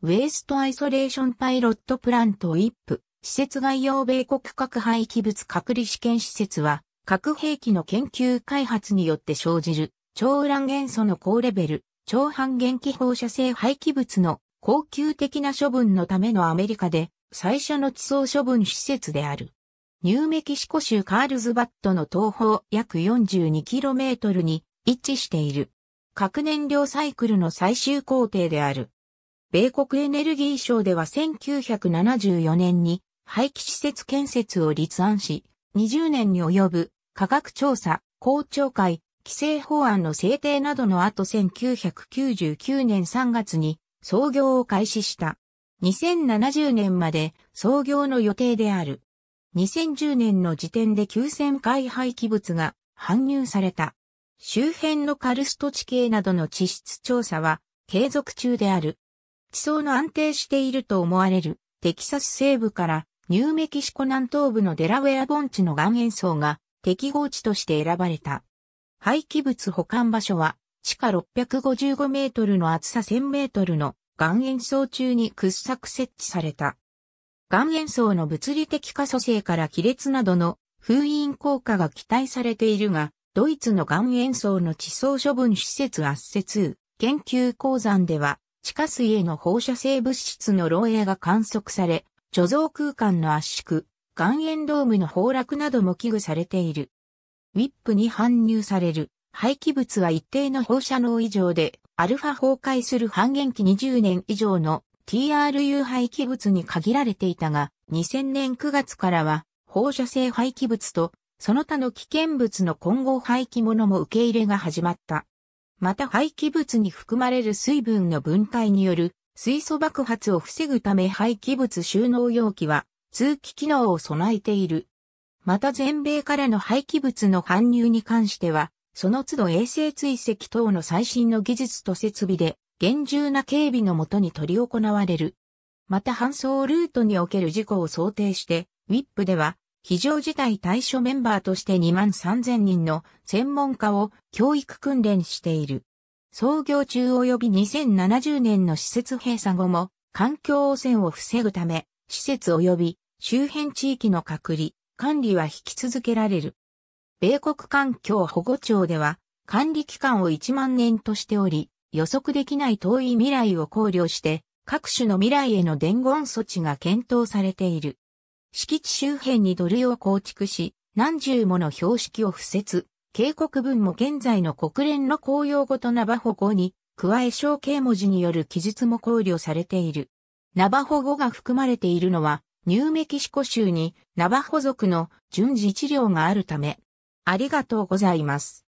ウェイストアイソレーションパイロットプラント IP、施設外用米国核廃棄物隔離試験施設は、核兵器の研究開発によって生じる、超ウラン元素の高レベル、超半減気放射性廃棄物の恒久的な処分のためのアメリカで最初の地層処分施設である。ニューメキシコ州カールズバットの東方約 42km に位置している。核燃料サイクルの最終工程である。米国エネルギー省では1974年に廃棄施設建設を立案し、20年に及ぶ科学調査、公聴会、規制法案の制定などの後1999年3月に創業を開始した。2070年まで創業の予定である。2010年の時点で9000回廃棄物が搬入された。周辺のカルスト地形などの地質調査は継続中である。地層の安定していると思われるテキサス西部からニューメキシコ南東部のデラウェア盆地の岩塩層が適合地として選ばれた。廃棄物保管場所は地下655メートルの厚さ1000メートルの岩塩層中に掘削設置された。岩塩層の物理的可塑性から亀裂などの封印効果が期待されているが、ドイツの岩塩層の地層処分施設圧設研究鉱山では地下水への放射性物質の漏洩が観測され、貯蔵空間の圧縮、岩塩ドームの崩落なども危惧されている。ウィップに搬入される廃棄物は一定の放射能以上で、アルファ崩壊する半減期20年以上の TRU 廃棄物に限られていたが、2000年9月からは放射性廃棄物とその他の危険物の混合廃棄物も受け入れが始まった。また廃棄物に含まれる水分の分解による水素爆発を防ぐため廃棄物収納容器は通気機能を備えている。また全米からの廃棄物の搬入に関しては、その都度衛星追跡等の最新の技術と設備で厳重な警備のもとに取り行われる。また搬送ルートにおける事故を想定して、WIP では非常事態対処メンバーとして2万3000人の専門家を教育訓練している。創業中及び2070年の施設閉鎖後も環境汚染を防ぐため、施設及び周辺地域の隔離、管理は引き続けられる。米国環境保護庁では管理期間を1万年としており、予測できない遠い未来を考慮して、各種の未来への伝言措置が検討されている。敷地周辺に土塁を構築し、何十もの標識を付設、警告文も現在の国連の公用語とナバホ語に、加え象形文字による記述も考慮されている。ナバホ語が含まれているのは、ニューメキシコ州にナバホ族の順次治療があるため。ありがとうございます。